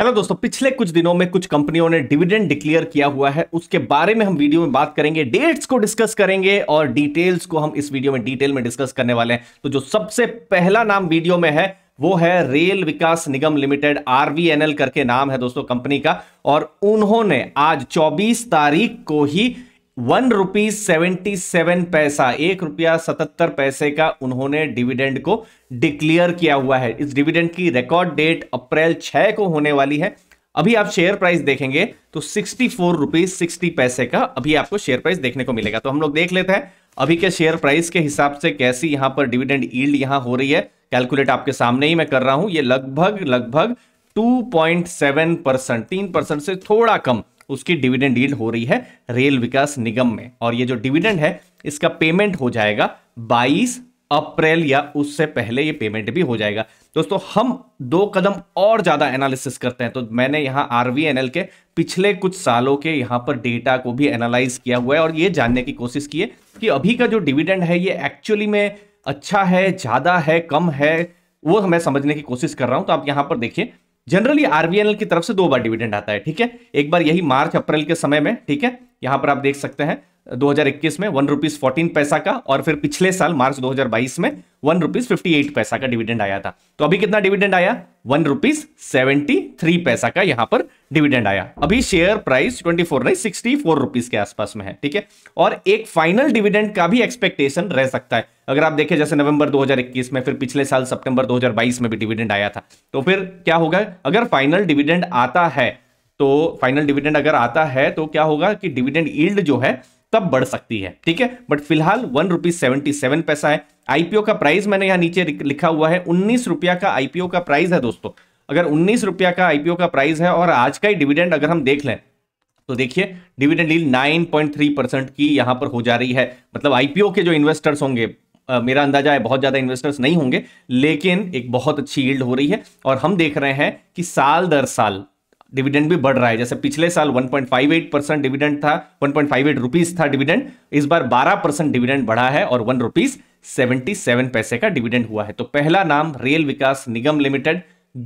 hello दोस्तों पिछले कुछ दिनों में कुछ कंपनियों ने डिविडेंड डिक्लेयर किया हुआ है उसके बारे में हम वीडियो में बात करेंगे डेट्स को डिस्कस करेंगे और डिटेल्स को हम इस वीडियो में डिटेल में डिस्कस करने वाले हैं तो जो सबसे पहला नाम वीडियो में है वो है Rail Vikas Nigam Limited RVNL करके नाम है दोस्तों कंपनी का और उन्होंने आज चौबीस तारीख को ही वन रुपीज सेवेंटी सेवन पैसा एक रुपया सतहत्तर पैसे का उन्होंने डिविडेंड को डिक्लेयर किया हुआ है इस डिविडेंड की रिकॉर्ड डेट अप्रैल छह को होने वाली है अभी आप शेयर प्राइस देखेंगे तो सिक्सटी फोर रुपीज सिक्सटी पैसे का अभी आपको शेयर प्राइस देखने को मिलेगा तो हम लोग देख लेते हैं अभी के शेयर प्राइस के हिसाब से कैसी यहां पर डिविडेंड ईल्ड यहां हो रही है कैलकुलेट आपके सामने ही मैं कर रहा हूं ये लगभग लगभग 2.7 परसेंट तीन परसेंट से थोड़ा कम उसकी डिविडेंड डील हो रही है रेल विकास निगम में और ये जो डिविडेंड है इसका पेमेंट हो जाएगा बाईस अप्रैल या उससे पहले ये पेमेंट भी हो जाएगा दोस्तों हम दो कदम और ज़्यादा एनालिसिस करते हैं तो मैंने यहाँ आर के पिछले कुछ सालों के यहाँ पर डेटा को भी एनालाइज किया हुआ है और ये जानने की कोशिश की है कि अभी का जो डिविडेंड है ये एक्चुअली में अच्छा है ज़्यादा है कम है वो मैं समझने की कोशिश कर रहा हूं तो आप यहां पर देखिए जनरली आरबीएनएल की तरफ से दो बार डिविडेंड आता है ठीक है एक बार यही मार्च अप्रैल के समय में ठीक है यहां पर आप देख सकते हैं 2021 में वन रुपीज फोर्टीन पैसा का और फिर पिछले साल मार्च 2022 में वन रुपीज फिफ्टी एट पैसा का डिविडेंड आया था तो अभी कितना डिविडेंड आया वन रुपीज सेवेंटी थ्री पैसा का यहां पर डिविडेंड आया अभी शेयर प्राइस 24 नहीं 64 रुपीस के आसपास में है ठीक है और एक फाइनल डिविडेंड का भी एक्सपेक्टेशन रह सकता है अगर आप देखें जैसे नवंबर 2021 में फिर पिछले साल सितंबर 2022 में भी डिविडेंड आया था तो फिर क्या होगा अगर फाइनल डिविडेंड आता है तो फाइनल डिविडेंड अगर आता है तो क्या होगा कि डिविडेंड ईल्ड जो है तब बढ़ सकती है ठीक है बट फिलहाल वन रुपीज सेवेंटी सेवन पैसा है आईपीओ का प्राइस मैंने यहाँ नीचे लिखा हुआ है उन्नीस रुपया का आईपीओ का प्राइस है दोस्तों अगर उन्नीस रुपया का आईपीओ का प्राइस है और आज का ही डिविडेंड अगर हम देख लें तो देखिए डिविडेंड पॉइंट थ्री परसेंट की यहां पर हो जा रही है मतलब आईपीओ के जो इन्वेस्टर्स होंगे मेरा अंदाजा है बहुत ज़्यादा इन्वेस्टर्स नहीं होंगे लेकिन एक बहुत अच्छी यील्ड हो रही है और हम देख रहे हैं कि साल दर साल डिविडेंड भी बढ़ रहा है जैसे पिछले साल 1.58 परसेंट डिविडेंड था 1.58 रुपीस था डिविडेंड इस बार 12 परसेंट डिविडेंड बढ़ा है और वन रुपीज सेवेंटी सेवन पैसे का डिविडेंड हुआ है तो पहला नाम रेल विकास निगम लिमिटेड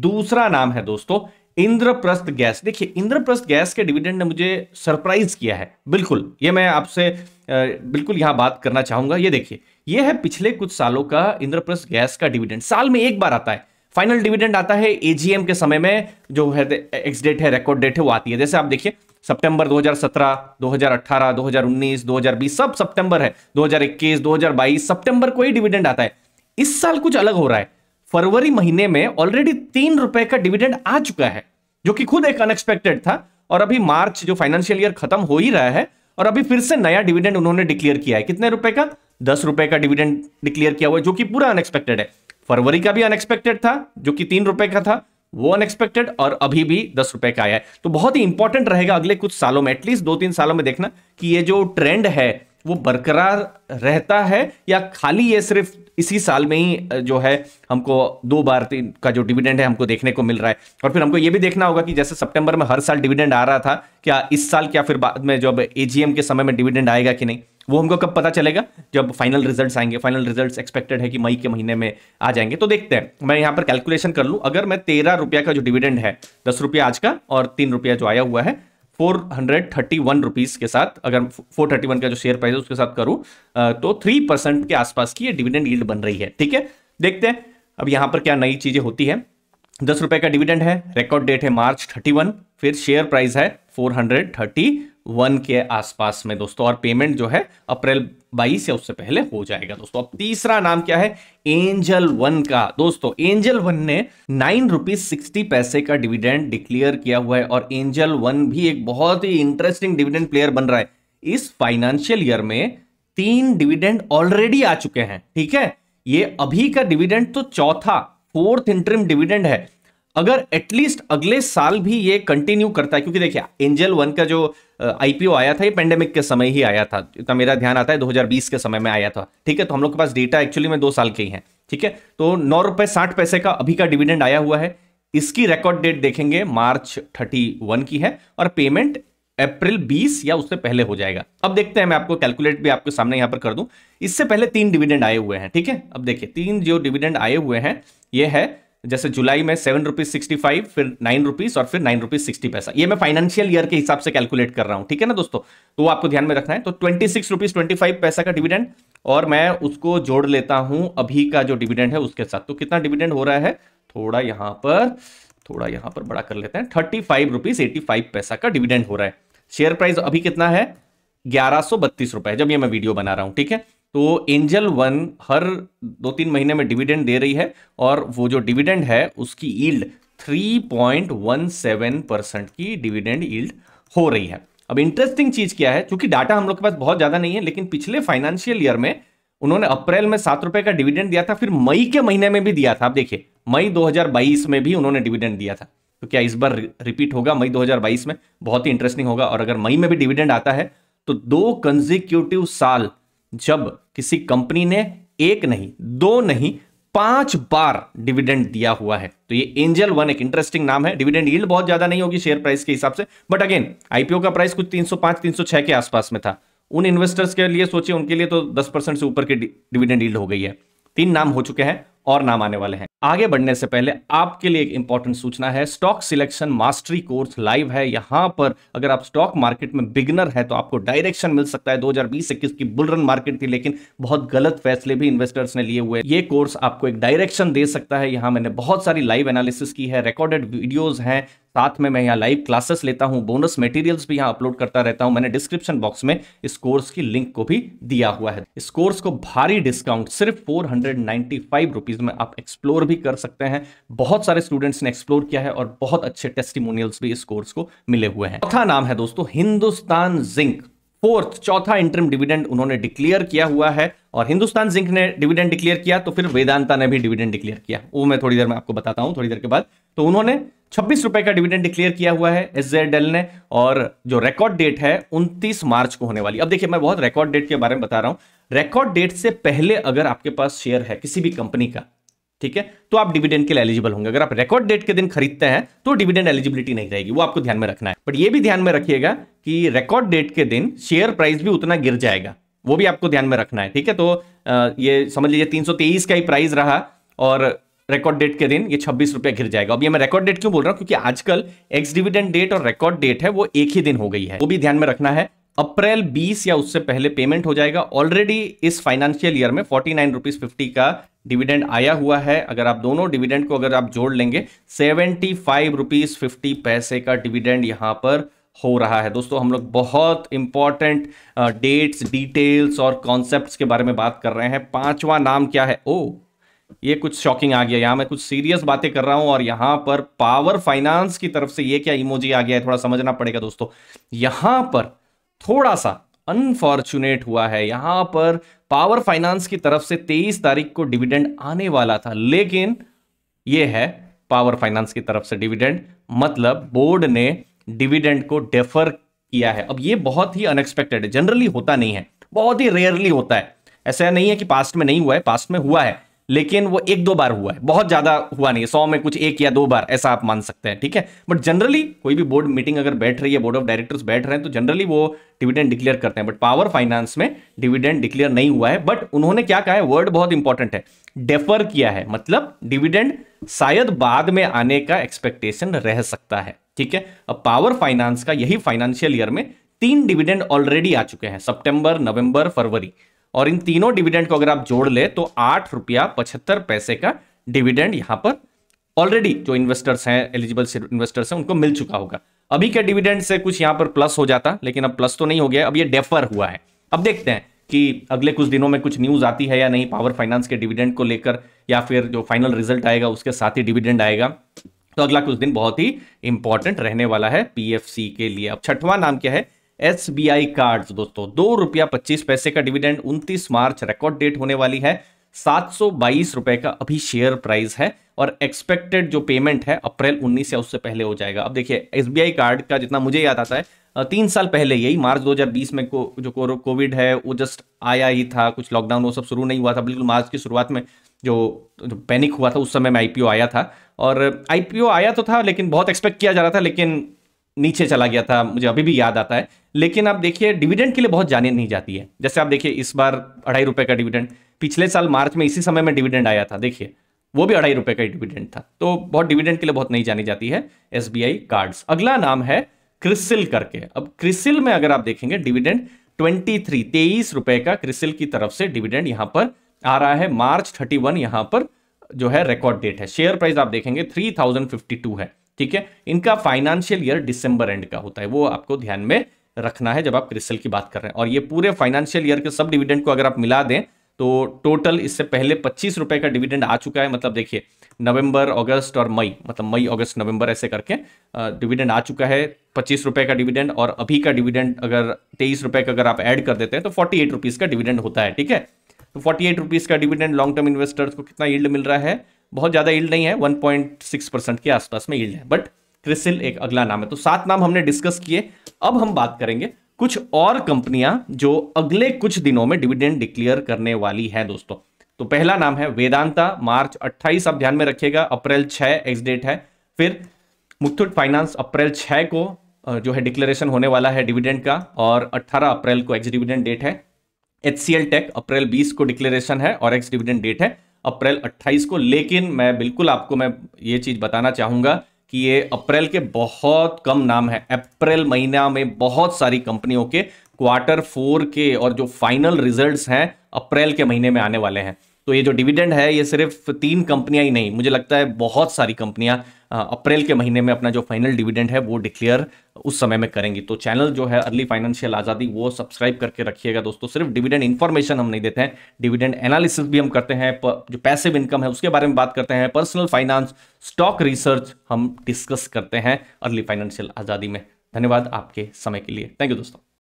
दूसरा नाम है दोस्तों इंद्रप्रस्थ गैस देखिए इंद्रप्रस्थ गैस के डिविडेंड ने मुझे सरप्राइज किया है बिल्कुल ये मैं आपसे बिल्कुल यहां बात करना चाहूंगा ये देखिए ये है पिछले कुछ सालों का इंद्रप्रस्थ गैस का डिविडेंड साल में एक बार आता है फाइनल डिविडेंड आता है एजीएम के समय में जो है एक्स डेट है रिकॉर्ड डेट है वो आती है जैसे आप देखिए सितंबर 2017, 2018, 2019, 2020 सब सितंबर है 2021, 2022 सितंबर को ही डिविडेंड आता है इस साल कुछ अलग हो रहा है फरवरी महीने में ऑलरेडी तीन रुपए का डिविडेंड आ चुका है जो कि खुद एक अनएक्सपेक्टेड था और अभी मार्च जो फाइनेंशियल ईयर खत्म हो ही रहा है और अभी फिर से नया डिविडेंड उन्होंने डिक्लेयर किया है कितने रुपए का दस रुपए का डिविडेंड डिक्लेयर किया हुआ है जो कि पूरा अनएक्सपेक्टेड है फरवरी का भी अनएक्सपेक्टेड था जो कि तीन रुपए का था वो अनएक्सपेक्टेड और अभी भी दस रुपए का आया है तो बहुत ही इंपॉर्टेंट रहेगा अगले कुछ सालों में एटलीस्ट दो तीन सालों में देखना कि ये जो ट्रेंड है वो बरकरार रहता है या खाली ये सिर्फ इसी साल में ही जो है हमको दो बार तीन का जो डिविडेंड है हमको देखने को मिल रहा है और फिर हमको ये भी देखना होगा कि जैसे सितंबर में हर साल डिविडेंड आ रहा था क्या इस साल क्या फिर बाद में जब एजीएम के समय में डिविडेंड आएगा कि नहीं वो हमको कब पता चलेगा जब फाइनल रिजल्ट्स आएंगे फाइनल रिजल्ट्स एक्सपेक्टेड है कि मई के महीने में आ जाएंगे तो देखते हैं मैं यहाँ पर कैलकुलेशन कर लूँ अगर मैं तेरह रुपया का जो डिविडेंड है दस रुपया आज का और तीन रुपया जो आया हुआ है four hundred thirty one rupees के साथ अगर फोर थर्टी वन का जो शेयर प्राइस है उसके साथ करूँ तो थ्री परसेंट के आसपास की ये डिविडेंड ईल्ड बन रही है ठीक है देखते हैं अब यहाँ पर क्या नई चीज़ें होती है दस रुपये का डिविडेंड है रिकॉर्ड डेट है मार्च थर्टी वन फिर शेयर प्राइस है फोर हंड्रेड थर्टी वन के आसपास में दोस्तों और पेमेंट जो है अप्रैल बाईस या उससे पहले हो जाएगा दोस्तों अब तीसरा नाम क्या है एंजल वन का दोस्तों एंजल वन ने नाइन रुपीज सिक्सटी पैसे का डिविडेंड डिक्लेयर किया हुआ है और एंजल वन भी एक बहुत ही इंटरेस्टिंग डिविडेंड प्लेयर बन रहा है इस फाइनेंशियल ईयर में तीन डिविडेंड ऑलरेडी आ चुके हैं ठीक है ये अभी का डिविडेंड तो चौथा फोर्थ इंटरम डिविडेंड है अगर एटलीस्ट अगले साल भी ये कंटिन्यू करता है क्योंकि देखिए एंजल वन का जो आईपीओ आया था ये पेंडेमिक के समय ही आया था इतना मेरा ध्यान आता है 2020 के समय में आया था ठीक है तो हम लोग के पास डेटा एक्चुअली में दो साल के ही है ठीक है तो नौ रुपए साठ पैसे का अभी का डिविडेंड आया हुआ है इसकी रिकॉर्ड डेट देखेंगे मार्च थर्टी वन की है और पेमेंट अप्रैल 20 या उससे पहले हो जाएगा अब देखते हैं मैं आपको कैलकुलेट भी आपके सामने यहां पर कर दूं इससे पहले तीन डिविडेंड आए हुए हैं ठीक है अब देखिए तीन जो डिविडेंड आए हुए हैं ये है जैसे जुलाई में सेवन रुपीज सिक्सटी फाइव फिर नाइन रुपीज और फिर नाइन रुपीज सिक्सटी पैसा ये मैं फाइनेंशियल ईयर के हिसाब से कैलकुलेट कर रहा हूं ठीक है ना दोस्तों तो वो आपको ध्यान में रखना है तो twenty six rupees twenty five पैसा का डिविडेंड और मैं उसको जोड़ लेता हूं अभी का जो डिविडेंड है उसके साथ तो कितना डिविडेंड हो रहा है थोड़ा यहां पर थोड़ा यहां पर बड़ा कर लेते हैं thirty five rupees eighty five पैसा का डिविडेंड हो रहा है शेयर प्राइस अभी कितना है ग्यारह सौ बत्तीस रुपए जब ये मैं वीडियो बना रहा हूं ठीक है तो एंजल वन हर दो तीन महीने में डिविडेंड दे रही है और वो जो डिविडेंड है उसकी ईल्ड 3.17 परसेंट की डिविडेंड ईल्ड हो रही है अब इंटरेस्टिंग चीज क्या है क्योंकि डाटा हम लोग के पास बहुत ज्यादा नहीं है लेकिन पिछले फाइनेंशियल ईयर में उन्होंने अप्रैल में सात रुपए का डिविडेंड दिया था फिर मई के महीने में भी दिया था आप देखिए मई 2022 में भी उन्होंने डिविडेंड दिया था तो क्या इस बार रिपीट होगा मई 2022 में बहुत ही इंटरेस्टिंग होगा और अगर मई में भी डिविडेंड आता है तो दो कंजिक्यूटिव साल जब किसी कंपनी ने एक नहीं दो नहीं पांच बार डिविडेंड दिया हुआ है तो ये एंजल वन एक इंटरेस्टिंग नाम है डिविडेंड यील्ड बहुत ज्यादा नहीं होगी शेयर प्राइस के हिसाब से बट अगेन आईपीओ का प्राइस कुछ 305 306 के आसपास में था उन इन्वेस्टर्स के लिए सोचिए उनके लिए तो 10 परसेंट से ऊपर की डिविडेंड यील्ड हो गई है तीन नाम हो चुके हैं और नाम आने वाले हैं आगे बढ़ने से पहले आपके लिए एक इंपॉर्टेंट सूचना है stock selection mastery course live है यहां पर अगर आप स्टॉक मार्केट में बिगनर है तो आपको डायरेक्शन मिल सकता है 2020-21 की बुलरन मार्केट थी लेकिन बहुत गलत फैसले भी इन्वेस्टर्स ने लिए हुए ये कोर्स आपको एक डायरेक्शन दे सकता है यहां मैंने बहुत सारी लाइव एनालिसिस की है रिकॉर्डेड वीडियोज हैं साथ में मैं यहाँ लाइव क्लासेस लेता हूँ बोनस मटेरियल्स भी यहाँ अपलोड करता रहता हूँ मैंने डिस्क्रिप्शन बॉक्स में इस कोर्स की लिंक को भी दिया हुआ है इस कोर्स को भारी डिस्काउंट सिर्फ फोर हंड्रेड में आप एक्सप्लोर भी कर सकते हैं बहुत सारे स्टूडेंट्स ने एक्सप्लोर किया है और बहुत अच्छे टेस्टिमोनियल्स भी इस कोर्स को मिले हुए हैं चौथा नाम है दोस्तों हिंदुस्तान जिंक फोर्थ चौथा इंटरम डिविडेंड उन्होंने डिक्लेयर किया हुआ है और हिंदुस्तान जिंक ने डिविडेंड डिक्लेयर किया तो फिर वेदांता ने भी डिविडेंड डिक्लेयर किया वो मैं थोड़ी देर में आपको बताता हूँ थोड़ी देर के बाद तो उन्होंने छब्बीस रुपए का डिविडेंड डिक्लेयर किया हुआ है एस ने और जो रिकॉर्ड डेट है उनतीस मार्च को होने वाली अब देखिए मैं बहुत रिकॉर्ड डेट के बारे में बता रहा हूँ रिकॉर्ड डेट से पहले अगर आपके पास शेयर है किसी भी कंपनी का ठीक है तो आप डिविडेंड के लिए एलिजिबल होंगे अगर आप रिकॉर्ड डेट के दिन खरीदते हैं तो डिविडेंड एलिजिबिलिटी नहीं रहेगी वो आपको ध्यान में रखना है बट ये भी ध्यान में रखिएगा कि रिकॉर्ड डेट के दिन शेयर प्राइस भी उतना गिर जाएगा वो भी आपको ध्यान में रखना है ठीक है तो ये समझ लीजिए तीन का ही प्राइस रहा और रिकॉर्ड डेट के दिन ये छब्बीस रुपया गिर जाएगा अब ये मैं रिकॉर्ड डेट क्यों बोल रहा हूँ क्योंकि आजकल एक्स डिविडेंड डेट और रिकॉर्ड डेट है वो एक ही दिन हो गई है वो भी ध्यान में रखना है अप्रैल 20 या उससे पहले पेमेंट हो जाएगा ऑलरेडी इस फाइनेंशियल ईयर में फोर्टी नाइन रुपीज फिफ्टी का डिविडेंड आया हुआ है अगर आप दोनों डिविडेंड को अगर आप जोड़ लेंगे सेवेंटी फाइव रुपीज फिफ्टी पैसे का डिविडेंड यहाँ पर हो रहा है दोस्तों हम लोग बहुत इंपॉर्टेंट डेट्स डिटेल्स और कॉन्सेप्ट्स के बारे में बात कर रहे हैं पांचवा नाम क्या है ओ ये कुछ शॉकिंग आ गया यहां मैं कुछ सीरियस बातें कर रहा हूं और यहां पर पावर फाइनेंस की तरफ से ये क्या इमोजी आ गया है थोड़ा समझना पड़ेगा दोस्तों यहां पर थोड़ा सा अनफॉर्चुनेट हुआ है यहां पर पावर फाइनेंस की तरफ से तेईस तारीख को डिविडेंड आने वाला था लेकिन ये है पावर फाइनेंस की तरफ से डिविडेंड मतलब बोर्ड ने डिविडेंड को डेफर किया है अब ये बहुत ही अनएक्सपेक्टेड है जनरली होता नहीं है बहुत ही रेयरली होता है ऐसा नहीं है कि पास्ट में नहीं हुआ है पास्ट में हुआ है लेकिन वो एक दो बार हुआ है बहुत ज्यादा हुआ नहीं है सौ में कुछ एक या दो बार ऐसा आप मान सकते हैं ठीक है बट जनरली कोई भी बोर्ड मीटिंग अगर बैठ रही है बोर्ड ऑफ डायरेक्टर्स बैठ रहे हैं तो जनरली वो डिविडेंड डिक्लेयर करते हैं बट पावर फाइनेंस में डिविडेंड डिक्लेयर नहीं हुआ है बट उन्होंने क्या कहा है वर्ड बहुत इंपॉर्टेंट है डेफर किया है मतलब डिविडेंड शायद बाद में आने का एक्सपेक्टेशन रह सकता है ठीक है अब पावर फाइनेंस का यही फाइनेंशियल ईयर में तीन डिविडेंड ऑलरेडी आ चुके हैं सितंबर नवंबर फरवरी और इन तीनों डिविडेंड को अगर आप जोड़ ले तो आठ रुपया पचहत्तर पैसे का डिविडेंड यहां पर ऑलरेडी जो इन्वेस्टर्स हैं एलिजिबल इन्वेस्टर्स हैं उनको मिल चुका होगा अभी के डिविडेंड से कुछ यहां पर प्लस हो जाता लेकिन अब प्लस तो नहीं हो गया अब ये डेफर हुआ है अब देखते हैं कि अगले कुछ दिनों में कुछ न्यूज़ आती है या नहीं पावर फाइनेंस के डिविडेंड को लेकर या फिर जो फाइनल रिजल्ट आएगा उसके साथ ही डिविडेंड आएगा तो अगला कुछ दिन बहुत ही इंपॉर्टेंट रहने वाला है पीएफसी के लिए अब छठवां नाम क्या है एस बी आई कार्ड दोस्तों दो रुपया पच्चीस पैसे का डिविडेंड उनतीस मार्च रिकॉर्ड डेट होने वाली है सात सौ बाईस रुपए का अभी शेयर प्राइस है और एक्सपेक्टेड जो पेमेंट है अप्रैल उन्नीस या उससे पहले हो जाएगा अब देखिए एस कार्ड का जितना मुझे याद आता है तीन साल पहले यही मार्च 2020 में को, जो कोविड है वो जस्ट आया ही था कुछ लॉकडाउन वो सब शुरू नहीं हुआ था बिल्कुल मार्च की शुरुआत में जो, जो पैनिक हुआ था उस समय में आईपीओ आया था और आईपीओ आया तो था लेकिन बहुत एक्सपेक्ट किया जा रहा था लेकिन नीचे चला गया था मुझे अभी भी याद आता है लेकिन आप देखिए डिविडेंड के लिए बहुत जाने नहीं जाती है जैसे आप देखिए इस बार अढ़ाई रुपए का डिविडेंड पिछले साल मार्च में इसी समय में डिविडेंड आया था देखिए वो भी अढ़ाई रुपए का डिविडेंड था तो बहुत डिविडेंड के लिए बहुत नहीं जानी जाती है एस कार्ड्स अगला नाम है क्रिसिल करके अब क्रिसिल में अगर आप देखेंगे डिविडेंड ट्वेंटी थ्री तेईस रुपए का क्रिसिल की तरफ से डिविडेंड यहां पर आ रहा है मार्च थर्टी वन यहां पर जो है रिकॉर्ड डेट है शेयर प्राइस आप देखेंगे थ्री थाउजेंड फिफ्टी टू है ठीक है इनका फाइनेंशियल ईयर डिसंबर एंड का होता है वो आपको ध्यान में रखना है जब आप क्रिस्टल की बात कर रहे हैं और ये पूरे फाइनेंशियल ईयर के सब डिविडेंड को अगर आप मिला दें तो टोटल इससे पहले पच्चीस रुपए का डिविडेंड आ चुका है मतलब देखिए नवंबर अगस्त और मई मतलब मई अगस्त नवंबर ऐसे करके डिविडेंड आ चुका है पच्चीस रुपए का डिविडेंड और अभी का डिविडेंड अगर तेईस रुपए का अगर आप ऐड कर देते हैं तो फोर्टी एट रुपीज़ का डिविडेंड होता है ठीक है तो फोर्टी एट रुपीज़ का डिविडेंड लॉन्ग टर्म इन्वेस्टर्स को कितना यील्ड मिल रहा है बहुत ज़्यादा ईल्ड नहीं है 1.6 परसेंट के आसपास में ईल्ड है बट क्रिसिल एक अगला नाम है तो सात नाम हमने डिस्कस किए अब हम बात करेंगे कुछ और कंपनियां जो अगले कुछ दिनों में डिविडेंड डिक्लेयर करने वाली है दोस्तों तो पहला नाम है वेदांता मार्च 28 आप ध्यान में रखिएगा अप्रैल 6 एक्स डेट है फिर मुथुट फाइनेंस अप्रैल 6 को जो है डिक्लेरेशन होने वाला है डिविडेंड का और 18 अप्रैल को एक्स डिविडेंड डेट है एच टेक अप्रैल 20 को डिक्लेरेशन है और एक्स डिविडेंड डेट है अप्रैल 28 को लेकिन मैं बिल्कुल आपको मैं ये चीज़ बताना चाहूंगा कि ये अप्रैल के बहुत कम नाम है अप्रैल महीना में बहुत सारी कंपनियों के क्वार्टर फोर के और जो फाइनल रिजल्ट्स हैं अप्रैल के महीने में आने वाले हैं तो ये जो डिविडेंड है ये सिर्फ तीन कंपनियां ही नहीं मुझे लगता है बहुत सारी कंपनियां अप्रैल के महीने में अपना जो फाइनल डिविडेंड है वो डिक्लेयर उस समय में करेंगी तो चैनल जो है अर्ली फाइनेंशियल आज़ादी वो सब्सक्राइब करके रखिएगा दोस्तों सिर्फ डिविडेंड इन्फॉर्मेशन हम नहीं देते हैं डिविडेंड एनालिसिस भी हम करते हैं जो पैसिव इनकम है उसके बारे में बात करते हैं पर्सनल फाइनेंस स्टॉक रिसर्च हम डिस्कस करते हैं अर्ली फाइनेंशियल आज़ादी में धन्यवाद आपके समय के लिए थैंक यू दोस्तों